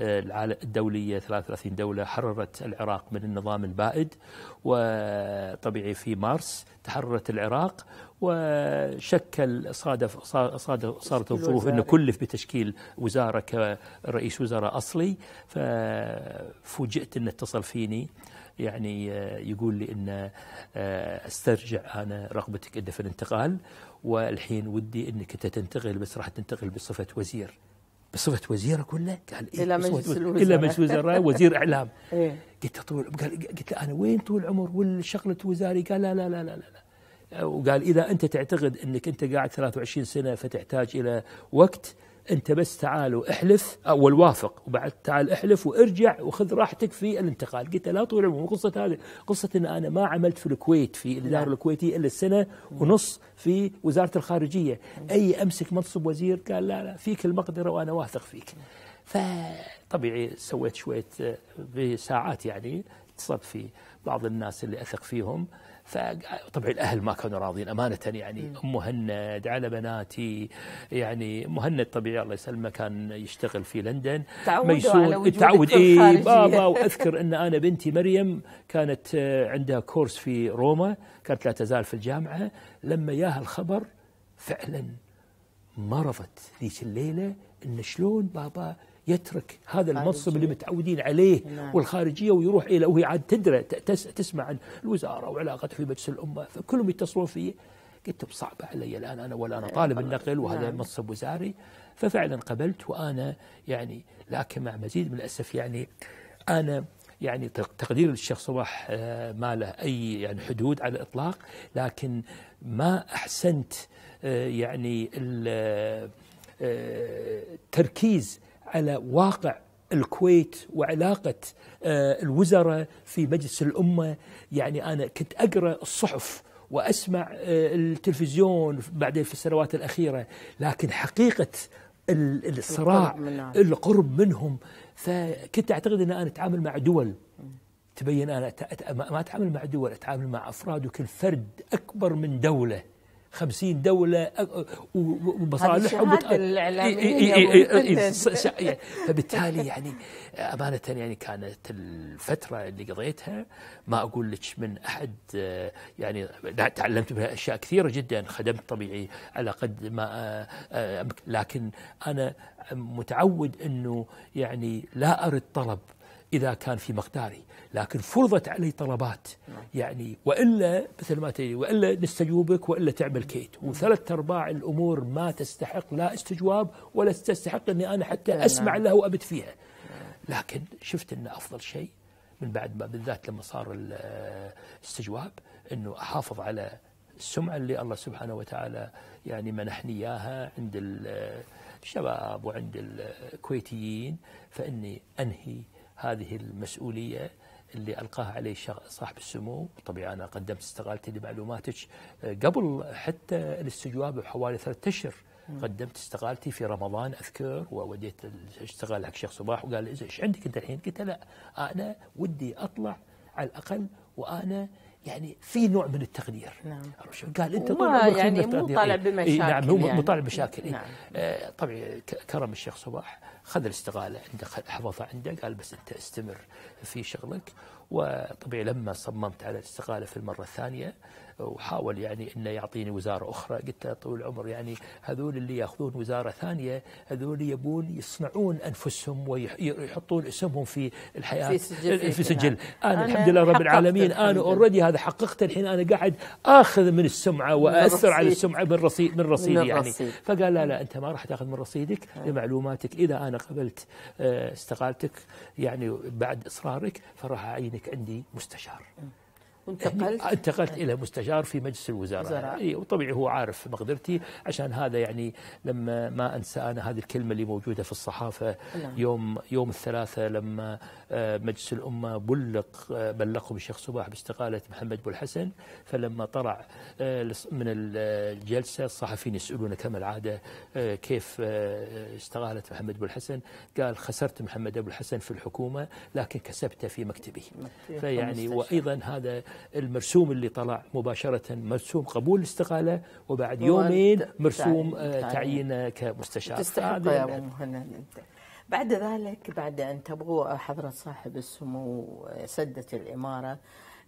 الدولية 33 دولة حررت العراق العراق من النظام البائد وطبيعي في مارس تحررت العراق وشكل صادف صارت الظروف انه كلف بتشكيل وزاره كرئيس وزراء اصلي ففوجئت انه اتصل فيني يعني يقول لي ان آه، استرجع انا رغبتك انت في الانتقال والحين ودي انك انت تنتقل بس راح تنتقل بصفه وزير بصفه وزيره كله قال إيه الا مجلس الوزراء إلى مجلس الوزراء وزير اعلام (laughs) إيه. قلت له طول قال إيه، قلت له انا وين طول عمر والشغله وزاري قال لا لا لا لا, لا وقال اذا انت تعتقد انك انت قاعد 23 سنه فتحتاج الى وقت انت بس تعال واحلف اول وافق وبعد تعال احلف وارجع وخذ راحتك في الانتقال قلت لا طول العمر قصه هذه قصه ان انا ما عملت في الكويت في نعم. الاداره الكويتيه الا السنه ونص في وزاره الخارجيه اي امسك منصب وزير قال لا لا فيك المقدره وانا واثق فيك فطبيعي سويت شويه آه، بساعات يعني اتصلت في بعض الناس اللي اثق فيهم فطبعا الاهل ما كانوا راضين امانه يعني ام مهند على بناتي يعني مهند طبيعي الله يسلمه كان يشتغل في لندن ميسون تعود اي بابا (laughs) واذكر ان انا بنتي مريم كانت آه، عندها كورس في روما كانت لا تزال في الجامعه لما ياها الخبر فعلا مرضت ذيك الليله ان شلون بابا يترك هذا المنصب اللي متعودين عليه نعم. والخارجية ويروح إلى وهي عاد تدرى تسمع عن الوزارة وعلاقته في مجلس الأمة فكلهم يتصلون في قلت صعبه علي الآن أنا ولا أنا إيه، طالب النقل وهذا نعم. منصب وزاري ففعلا قبلت وأنا يعني لكن مع مزيد من الأسف يعني أنا يعني تقدير الشخص صباح آه، ما له أي يعني حدود على الإطلاق لكن ما أحسنت آه، يعني التركيز آه، على واقع الكويت وعلاقة آه، الوزراء في مجلس الأمة يعني أنا كنت أقرأ الصحف وأسمع آه، التلفزيون بعدين في السنوات الأخيرة لكن حقيقة الصراع القرب منهم فكنت أعتقد أن أنا أتعامل مع دول تبين أنا ما أتعامل مع دول أتعامل مع أفراد وكل فرد أكبر من دولة 50 دولة ومصالحهم يعني فبالتالي يعني أمانة يعني كانت الفترة اللي قضيتها ما أقول لك من أحد يعني تعلمت منها أشياء كثيرة جدا خدمت طبيعي على قد ما آه، آه، لكن أنا متعود أنه يعني لا أرد طلب إذا كان في مقداري لكن فرضت علي طلبات نعم. يعني والا مثل ما تقول والا نستجوبك والا تعمل كيت وثلاث ارباع الامور ما تستحق لا استجواب ولا تستحق اني انا حتى نعم. اسمع له وابت فيها لكن شفت ان افضل شيء من بعد ما بالذات لما صار الاستجواب انه احافظ على السمعه اللي الله سبحانه وتعالى يعني منحني اياها عند الشباب وعند الكويتيين فاني انهي هذه المسؤوليه اللي ألقاها عليه صاحب السمو طبعا أنا قدمت استقالتي لمعلوماتك آه، قبل حتى الاستجواب بحوالي ثلاثة أشهر قدمت استقالتي في رمضان اذكر ووديت اشتغل حق الشيخ صباح وقال ايش عندك انت الحين؟ قلت لا انا ودي اطلع على الاقل وانا يعني في نوع من التقدير نعم قال انت طالع يعني مو طالع بمشاكل إيه،, إيه نعم مو يعني. طالع بمشاكل نعم. إيه، آه، طبعا كرم الشيخ صباح خذ الاستقالة عندك حفظها عندك قال بس أنت استمر في شغلك وطبيعي لما صممت على الاستقالة في المرة الثانية وحاول يعني أنه يعطيني وزارة أخرى قلت له طول العمر يعني هذول اللي يأخذون وزارة ثانية هذول يبون يصنعون أنفسهم ويحطون اسمهم في الحياة في سجل, في سجل. نعم. أنا, أنا الحمد لله رب العالمين أنا اوريدي هذا حققت الحين أنا قاعد آخذ من السمعة وأثر على السمعة من رصيد من رصيدي يعني فقال لا لا أنت ما راح تاخذ من رصيدك نعم. لمعلوماتك إذا أنا أنا قبلت آه، استقالتك يعني بعد إصرارك فراح أعينك عندي مستشار يعني انتقلت انتقلت الى مستشار في مجلس الوزراء اي وطبيعي هو عارف مقدرتي عشان هذا يعني لما ما انسى انا هذه الكلمه اللي موجوده في الصحافه نعم. يوم يوم الثلاثاء لما مجلس الأمة بلق بلغهم الشيخ صباح باستقالة محمد بو الحسن فلما طلع آه، من آه، الجلسة الصحفيين يسألونه كما العادة آه، كيف استقالت محمد بو الحسن قال خسرت محمد أبو الحسن في الحكومة لكن كسبته في مكتبي فيعني وأيضا هذا المرسوم اللي طلع مباشرة مرسوم قبول الاستقالة وبعد يومين مرسوم تعيينه كمستشار تستحق يا أبو مهند بعد ذلك بعد أن تبغوا حضرة صاحب السمو سدة الإمارة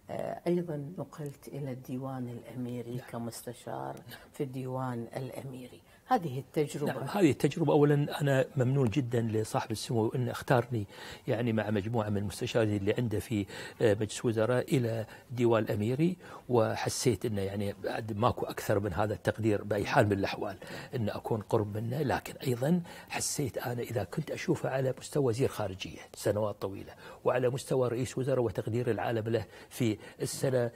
آه، أيضا نقلت إلى الديوان الأميري نعم. كمستشار في الديوان الأميري هذه التجربة نعم هذه التجربة أولا أنا ممنون جدا لصاحب السمو أن اختارني يعني مع مجموعة من المستشارين اللي عنده في آه، مجلس وزراء إلى ديوان أميري وحسيت أنه يعني بعد ماكو أكثر من هذا التقدير بأي حال من الأحوال أن أكون قرب منه لكن أيضا حسيت أنا إذا كنت أشوفه على مستوى وزير خارجية سنوات طويلة وعلى مستوى رئيس وزراء وتقدير العالم له في السنة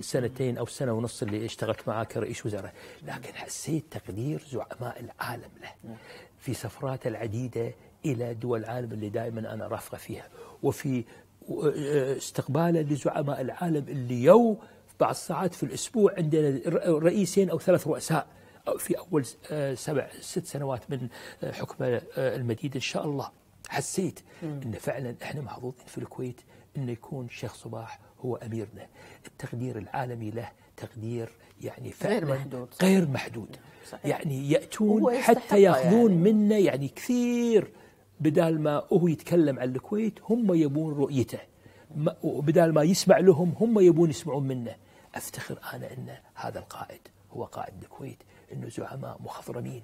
سنتين أو سنه ونص اللي اشتغلت معاه كرئيس وزراء لكن حسيت تقدير زعماء العالم له في سفراته العديدة إلى دول العالم اللي دائما أنا رافقة فيها وفي آه، آه، استقباله لزعماء العالم اللي يو بعض الساعات في الأسبوع عندنا رئيسين أو ثلاث رؤساء في أول آه، سبع ست سنوات من حكم المديد إن شاء الله حسيت أن فعلا إحنا محظوظين في الكويت انه يكون شيخ صباح هو أميرنا التقدير العالمي له تقدير يعني غير محدود غير محدود صحيح. يعني يأتون حتى يعني. يأخذون يعني. منا يعني كثير بدال ما هو يتكلم عن الكويت هم يبون رؤيته بدال ما يسمع لهم هم يبون يسمعون منه أفتخر أنا أن هذا القائد هو قائد الكويت أنه زعماء مخضرمين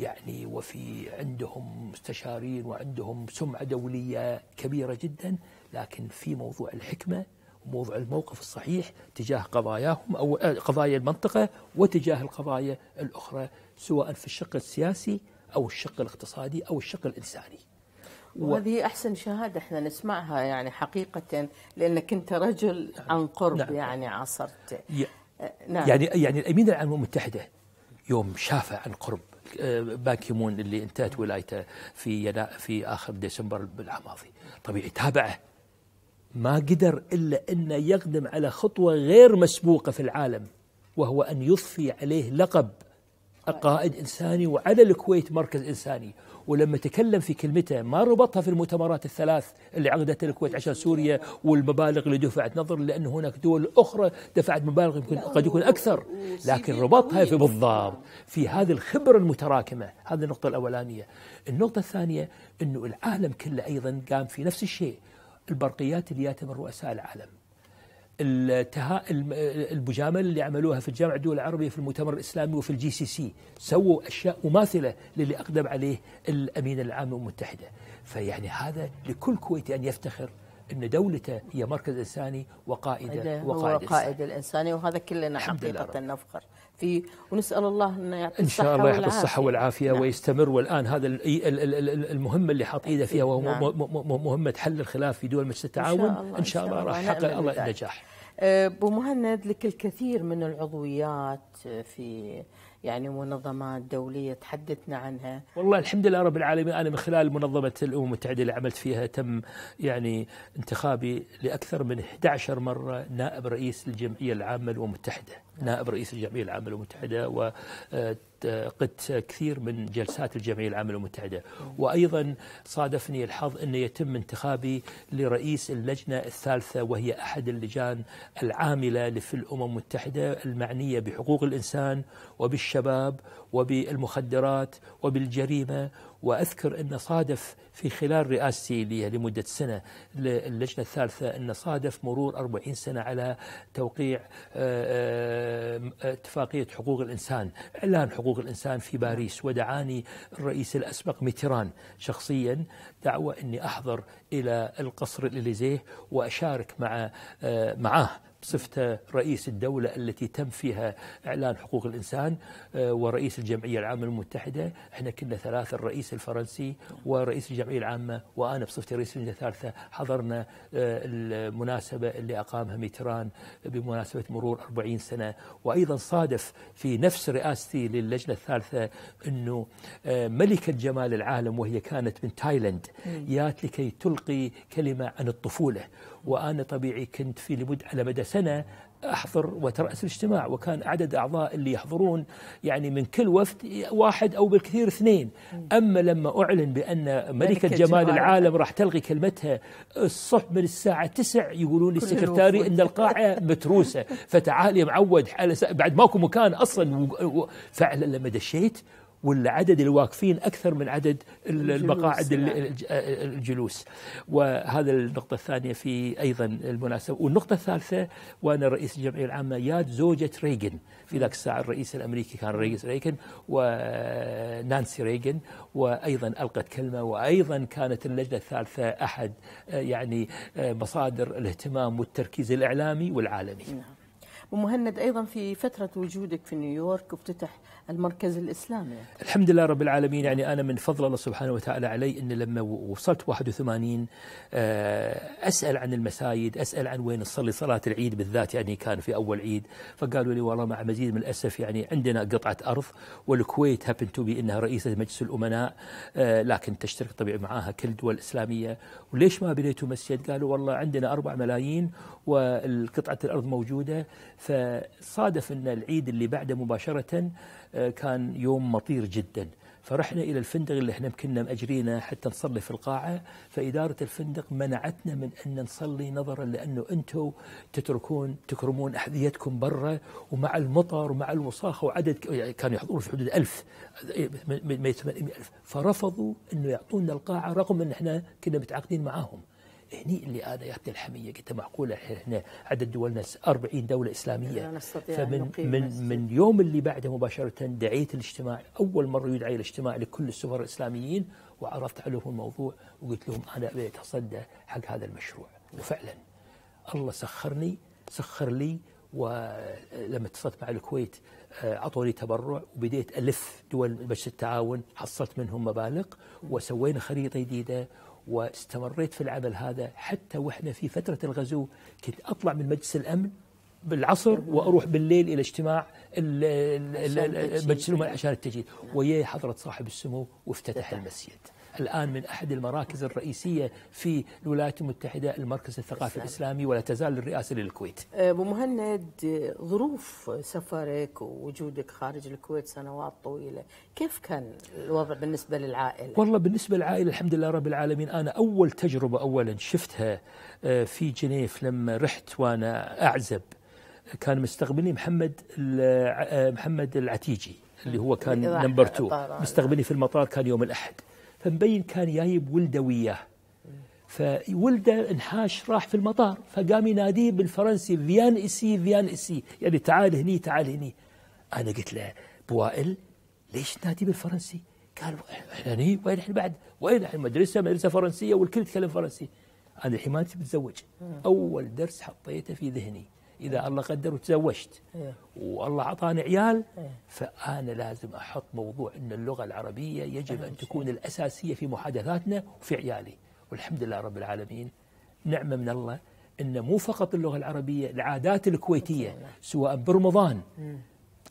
يعني وفي عندهم مستشارين وعندهم سمعة دولية كبيرة جدا لكن في موضوع الحكمة موضع الموقف الصحيح تجاه قضاياهم أو آه، قضايا المنطقة وتجاه القضايا الأخرى سواء في الشق السياسي أو الشق الاقتصادي أو الشق الإنساني وهذه أحسن شهادة احنا نسمعها يعني حقيقة لأنك أنت رجل نعم. عن قرب نعم. يعني عاصرت آه، نعم. يعني يعني الأمين العام للأمم المتحدة يوم شافه عن قرب آه، باكيمون اللي انتهت ولايته في في آخر ديسمبر العام الماضي طبيعي تابعه ما قدر إلا أن يقدم على خطوة غير مسبوقة في العالم وهو أن يضفي عليه لقب قائد إنساني وعلى الكويت مركز إنساني ولما تكلم في كلمته ما ربطها في المؤتمرات الثلاث اللي عقدتها الكويت عشان سوريا والمبالغ اللي دفعت نظر لأن هناك دول أخرى دفعت مبالغ يمكن قد يكون أكثر لكن ربطها في بالضبط في هذه الخبرة المتراكمة هذه النقطة الأولانية النقطة الثانية أنه العالم كله أيضا قام في نفس الشيء البرقيات اللي جاتها من رؤساء العالم التها... البجامل اللي عملوها في الجامعة الدول العربية في المؤتمر الإسلامي وفي الجي سي سي سووا أشياء مماثلة للي أقدم عليه الأمين العام للأمم المتحدة فيعني هذا لكل كويتي أن يفتخر أن دولته هي مركز إنساني وقائد وقائد, وقائد الإنساني. الإنساني وهذا كلنا حقيقة نفخر فيه ونسال الله انه يعطي الصحه ان شاء الله يعطي الصحه والعافيه نعم. ويستمر والان هذا المهمه اللي حاط ايده فيها وهو نعم. مهمه حل الخلاف في دول مجلس التعاون ان شاء الله, إن شاء الله راح يحقق الله النجاح أه، ابو مهند لك الكثير من العضويات في يعني منظمات دولية تحدثنا عنها والله الحمد لله رب العالمين أنا من خلال منظمة الأمم المتحدة اللي عملت فيها تم يعني انتخابي لأكثر من 11 مرة نائب رئيس الجمعية العامة للأمم المتحدة نائب رئيس الجمعية العامة المتحدة و آه، قدت كثير من جلسات الجمعية العامة المتحدة وأيضا صادفني الحظ أن يتم انتخابي لرئيس اللجنة الثالثة وهي أحد اللجان العاملة في الأمم المتحدة المعنية بحقوق الإنسان وبالشباب وبالمخدرات وبالجريمة وأذكر أن صادف في خلال رئاستي لمدة سنة للجنه الثالثة أن صادف مرور 40 سنة على توقيع آه، آه، آه، اتفاقية حقوق الإنسان إعلان حقوق الإنسان في باريس ودعاني الرئيس الأسبق ميتران شخصيا دعوة أني أحضر إلى القصر الإليزيه وأشارك مع معه بصفته رئيس الدولة التي تم فيها إعلان حقوق الإنسان آه، ورئيس الجمعية العامة المتحدة احنا كنا ثلاثة الرئيس الفرنسي ورئيس الجمعية العامة وأنا بصفتي رئيس اللجنة الثالثة حضرنا آه، المناسبة اللي أقامها ميتران بمناسبة مرور 40 سنة وأيضا صادف في نفس رئاستي للجنة الثالثة أنه آه، ملكة جمال العالم وهي كانت من تايلند جات لكي تلقي كلمة عن الطفولة وأنا طبيعي كنت في لمد على مدى سنة أحضر وترأس الاجتماع وكان عدد أعضاء اللي يحضرون يعني من كل وفد واحد أو بالكثير اثنين أما لما أعلن بأن ملكة جمال العالم راح تلغي كلمتها الصبح من الساعة 9 يقولون لي السكرتاري أن القاعة (laughs) متروسة فتعال يا معود بعد ماكو مكان أصلا فعلا لما دشيت والعدد الواقفين أكثر من عدد المقاعد نعم. الجلوس وهذا النقطة الثانية في أيضا المناسبة والنقطة الثالثة وأنا رئيس الجمعية العامة ياد زوجة ريغن في ذاك الساعة الرئيس الأمريكي كان رئيس ريغن ونانسي ريغن وأيضا ألقت كلمة وأيضا كانت اللجنة الثالثة أحد يعني مصادر الاهتمام والتركيز الإعلامي والعالمي نعم. ومهند ايضا في فتره وجودك في نيويورك افتتح المركز الاسلامي الحمد لله رب العالمين يعني انا من فضل الله سبحانه وتعالى علي ان لما وصلت 81 آه، اسال عن المساجد اسال عن وين نصلي صلاه العيد بالذات يعني كان في اول عيد فقالوا لي والله مع مزيد من الاسف يعني عندنا قطعه ارض والكويت هابن تو بي انها رئيسه مجلس الامناء آه، لكن تشترك طبيعي معاها كل الدول الاسلاميه وليش ما بنيتوا مسجد؟ قالوا والله عندنا 4 ملايين والقطعه الارض موجوده فصادف أن العيد اللي بعده مباشرة آه، كان يوم مطير جدا فرحنا إلى الفندق اللي احنا كنا مأجرينه حتى نصلي في القاعة فإدارة الفندق منعتنا من أن نصلي نظرا لأنه أنتم تتركون تكرمون أحذيتكم برا ومع المطر ومع الوساخة وعدد يعني كانوا يحضرون في حدود ألف إيه، ما ألف فرفضوا أنه يعطونا القاعة رغم أن احنا كنا متعاقدين معاهم هني اللي هنيئا لآلهتنا الحمية قلت معقولة احنا عدد دولنا 40 دولة إسلامية فمن من من يوم اللي بعده مباشرة دعيت الاجتماع أول مرة يدعي الاجتماع لكل السفراء الإسلاميين وعرضت عليهم الموضوع وقلت لهم أنا أبي أتصدى حق هذا المشروع وفعلا الله سخرني سخر لي ولما اتصلت مع الكويت آه، عطوا لي تبرع وبديت ألف دول مجلس التعاون حصلت منهم مبالغ وسوينا خريطة جديدة واستمريت في العمل هذا حتى واحنا في فترة الغزو كنت أطلع من مجلس الأمن بالعصر واروح بالليل الى اجتماع مجلس الامه عشان التجهيز ويا حضره صاحب السمو وافتتح المسجد الآن من أحد المراكز الرئيسية في الولايات المتحدة المركز الثقافي السلام. نعم. الإسلامي ولا تزال الرئاسة للكويت أه، أبو مهند ظروف سفرك ووجودك خارج الكويت سنوات طويلة كيف كان الوضع بالنسبة للعائلة؟ والله بالنسبة للعائلة الحمد لله رب العالمين أنا أول تجربة أولا شفتها أه، في جنيف لما رحت وأنا أعزب كان مستقبلني محمد أه، محمد العتيجي اللي هو كان نمبر 2 مستقبلني في المطار كان يوم الاحد فمبين كان جايب ولده وياه فولده انحاش راح في المطار فقام يناديه بالفرنسي فيان اسي فيان اسي يعني تعال هني تعال هني انا قلت له بوائل ليش تنادي بالفرنسي؟ قال احنا هني يعني وين احنا بعد؟ وين احنا مدرسه مدرسه فرنسيه والكل يتكلم فرنسي انا الحين ما متزوج اول درس حطيته في ذهني اذا الله قدر وتزوجت إيه. والله اعطاني عيال إيه. فانا لازم احط موضوع ان اللغه العربيه يجب إيه. ان تكون الاساسيه في محادثاتنا وفي عيالي والحمد لله رب العالمين نعمه من الله ان مو فقط اللغه العربيه العادات الكويتيه نعم. سواء برمضان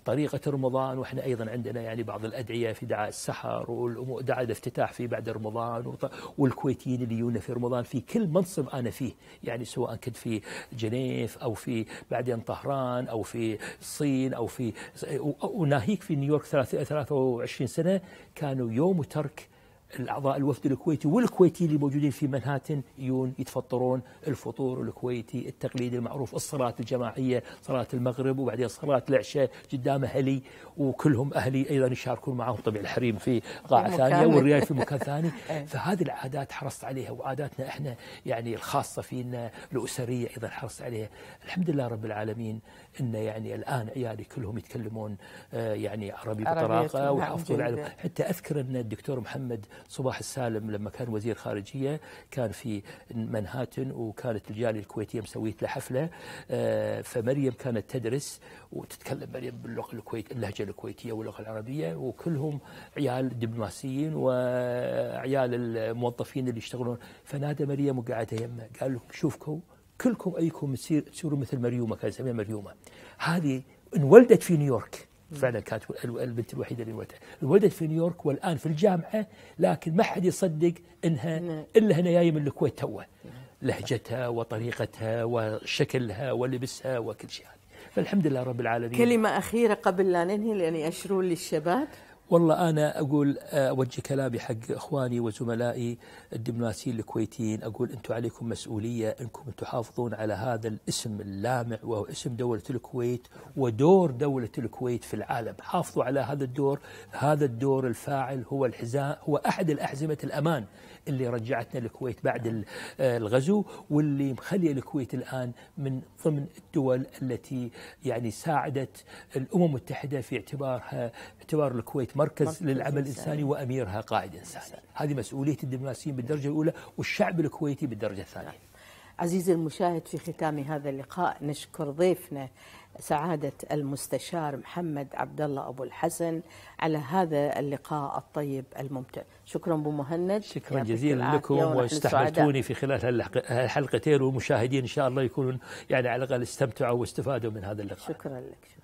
طريقة رمضان وإحنا أيضا عندنا يعني بعض الأدعية في دعاء السحر ودعاء الافتتاح في بعد رمضان والكويتيين اللي يونا في رمضان في كل منصب أنا فيه يعني سواء كنت في جنيف أو في بعدين طهران أو في الصين أو في وناهيك في نيويورك 23 سنة كانوا يوم ترك الأعضاء الوفد الكويتي والكويتي اللي موجودين في منهاتن يون يتفطرون الفطور الكويتي التقليدي المعروف الصلاة الجماعية صلاة المغرب وبعدين صلاة العشاء قدام أهلي وكلهم أهلي أيضا يشاركون معهم طبيعي الحريم في قاعة ثانية والريال في (laughs) مكان ثاني إيه. فهذه العادات حرصت عليها وعاداتنا احنا يعني الخاصة فينا الأسرية أيضا حرصت عليها الحمد لله رب العالمين ان يعني الان عيالي كلهم يتكلمون آه، يعني عربي بطلاقه ويحافظوا العلم حتى اذكر ان الدكتور محمد صباح السالم لما كان وزير خارجيه كان في منهاتن وكانت الجاليه الكويتيه مسويت له حفله آه، فمريم كانت تدرس وتتكلم مريم باللغه الكويت اللهجه الكويتيه واللغه العربيه وكلهم عيال دبلوماسيين وعيال الموظفين اللي يشتغلون فنادى مريم وقعدها يمه قال لهم شوفكم كلكم أيكم تصير تصيروا مثل مريومة كان يسميها مريومة هذه انولدت في نيويورك فعلا كانت البنت الوحيده اللي انولدت انولدت في نيويورك والان في الجامعه لكن ما حد يصدق انها نعم. الا هنا جايه من الكويت توه لهجتها وطريقتها وشكلها ولبسها وكل شيء فالحمد لله رب العالمين كلمه اخيره قبل لا ننهي لاني اشرون للشباب والله أنا أقول آه، أوجه كلامي حق إخواني وزملائي الدبلوماسيين الكويتيين أقول أنتم عليكم مسؤولية أنكم تحافظون على هذا الاسم اللامع وهو اسم دولة الكويت ودور دولة الكويت في العالم حافظوا على هذا الدور هذا الدور الفاعل هو الحزام هو أحد الأحزمة الأمان اللي رجعتنا الكويت بعد آه، الغزو واللي مخلي الكويت الآن من ضمن الدول التي يعني ساعدت الأمم المتحدة في اعتبارها اعتبار الكويت مركز, مركز للعمل الإنساني وأميرها قائد إنساني هذه مسؤولية الدبلوماسيين بالدرجة الأولى والشعب الكويتي بالدرجة الثانية نعم. عزيزي المشاهد في ختام هذا اللقاء نشكر ضيفنا سعادة المستشار محمد عبد الله أبو الحسن على هذا اللقاء الطيب الممتع شكرا أبو مهند شكرا جزيلا لكم واستحضرتوني في خلال هالحلقتين والمشاهدين إن شاء الله يكونون يعني على الأقل استمتعوا واستفادوا من هذا اللقاء شكرا لك شكرا.